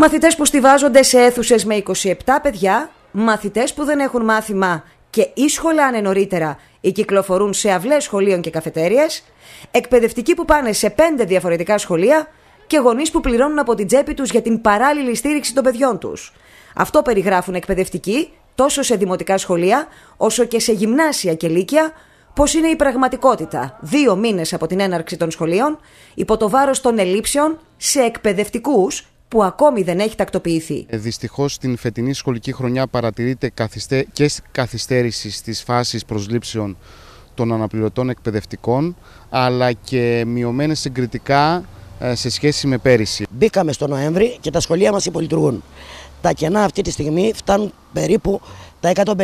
Μαθητές που στηβάζονται σε αίθουσες με 27 παιδιά, μαθητές που δεν έχουν μάθημα και ή σχολάνε νωρίτερα ή κυκλοφορούν σε αυλές σχολείων και καφετέριες, εκπαιδευτικοί που πάνε σε πέντε διαφορετικά σχολεία και γονείς που πληρώνουν από την τσέπη τους για την παράλληλη στήριξη των παιδιών τους. Αυτό περιγράφουν εκπαιδευτικοί τόσο σε δημοτικά σχολεία όσο και σε γυμνάσια και λύκεια πώ είναι η πραγματικότητα δύο μήνες από την έναρξη των σχολείων, υπό το βάρος των ελλείψεων σε εκπαιδευτικούς που ακόμη δεν έχει τακτοποιηθεί. Ε, Δυστυχώς, την φετινή σχολική χρονιά παρατηρείται και καθυστέρηση στις φάση προσλήψεων των αναπληρωτών εκπαιδευτικών, αλλά και μειωμένες συγκριτικά ε, σε σχέση με πέρυσι. Μπήκαμε στο Νοέμβρη και τα σχολεία μας υπολειτουργούν. Τα κενά αυτή τη στιγμή φτάνουν περίπου τα 150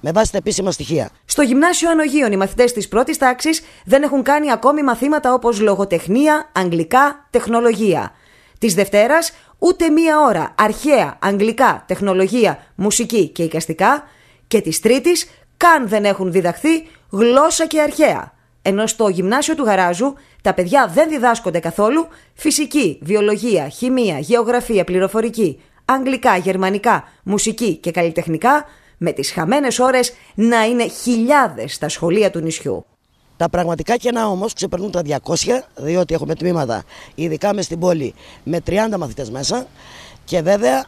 με βάση τα επίσημα στοιχεία. Στο Γυμνάσιο Ανογείων οι μαθητές της πρώτης τάξης δεν έχουν κάνει ακόμη μαθήματα όπως λογοτεχνία, αγγλικά, τεχνολογία. Της Δευτέρας, ούτε μία ώρα αρχαία, αγγλικά, τεχνολογία, μουσική και οικαστικά. Και της Τρίτης, καν δεν έχουν διδαχθεί γλώσσα και αρχαία. Ενώ στο γυμνάσιο του Γαράζου τα παιδιά δεν διδάσκονται καθόλου φυσική, βιολογία, χημεία, γεωγραφία, πληροφορική, αγγλικά, γερμανικά, μουσική και καλλιτεχνικά, με τις χαμένες ώρες να είναι χιλιάδες στα σχολεία του νησιού. Τα πραγματικά κενά όμως ξεπερνούν τα 200, διότι έχουμε τμήματα, ειδικά μες στην πόλη, με 30 μαθητές μέσα. Και βέβαια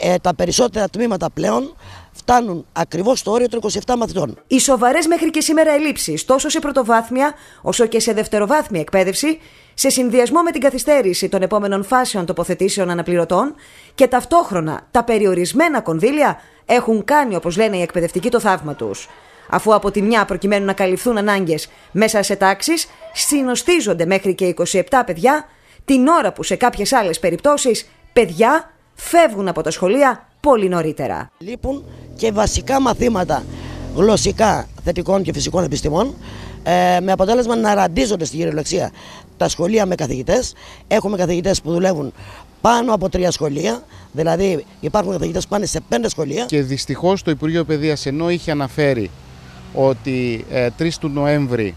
ε, τα περισσότερα τμήματα πλέον φτάνουν ακριβώς στο όριο των 27 μαθητών. Οι σοβαρές μέχρι και σήμερα ελλείψεις, τόσο σε πρωτοβάθμια όσο και σε δευτεροβάθμια εκπαίδευση, σε συνδυασμό με την καθυστέρηση των επόμενων φάσεων τοποθετήσεων αναπληρωτών και ταυτόχρονα τα περιορισμένα κονδύλια έχουν κάνει, όπως λένε οι εκπαιδευτικοί, το θαύμα τους αφού από τη μια προκειμένου να καλυφθούν ανάγκες μέσα σε τάξεις συνοστίζονται μέχρι και 27 παιδιά, την ώρα που σε κάποιες άλλες περιπτώσεις παιδιά φεύγουν από τα σχολεία πολύ νωρίτερα. Λείπουν και βασικά μαθήματα γλωσσικά, θετικών και φυσικών επιστημών, ε, με αποτέλεσμα να ραντίζονται στη γυρολεξία τα σχολεία με καθηγητές. Έχουμε καθηγητές που δουλεύουν πάνω από τρία σχολεία, δηλαδή υπάρχουν καθηγητές που πάνε σε πέντε σχολεία. Και δυστυχώς το Υπουργείο Παιδείας ενώ είχε αναφέρει ότι 3 ε, του Νοέμβρη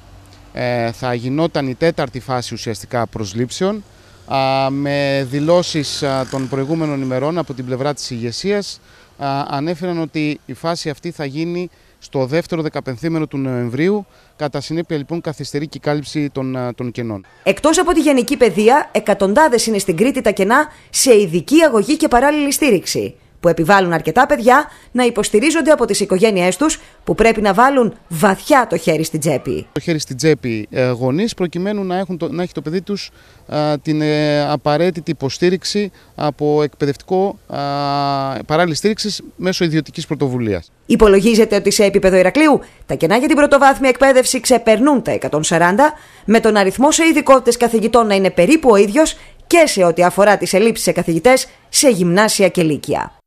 ε, θα γινόταν η τέταρτη φάση ουσιαστικά προσλήψεων με δηλώσεις των προηγούμενων ημερών από την πλευρά της ηγεσίας ανέφεραν ότι η φάση αυτή θα γίνει στο δεύτερο δεκαπενθήμερο του Νοεμβρίου. Κατά συνέπεια λοιπόν καθυστερεί και η κάλυψη των, των κενών. Εκτός από τη γενική παιδεία, εκατοντάδες είναι στην Κρήτη τα κενά σε ειδική αγωγή και παράλληλη στήριξη που επιβάλλουν αρκετά παιδιά να υποστηρίζονται από τις οικογένειές τους που πρέπει να βάλουν βαθιά το χέρι στην τσέπη. Το χέρι στην τσέπη ε, γονείς προκειμένου να, έχουν το, να έχει το παιδί τους την ε, απαραίτητη υποστήριξη από εκπαιδευτικό παράλληλη στήριξη μέσω ιδιωτικής πρωτοβουλίας. Υπολογίζεται ότι σε επίπεδο Ηρακλείου τα κενά για την πρωτοβάθμια εκπαίδευση ξεπερνούν τα 140, με τον αριθμό σε ειδικότητες καθηγητών να είναι περίπου ο ίδιος και σε ό,τι αφορά τις ελλείψεις σε καθηγητές σε γυμνάσια και λύκεια.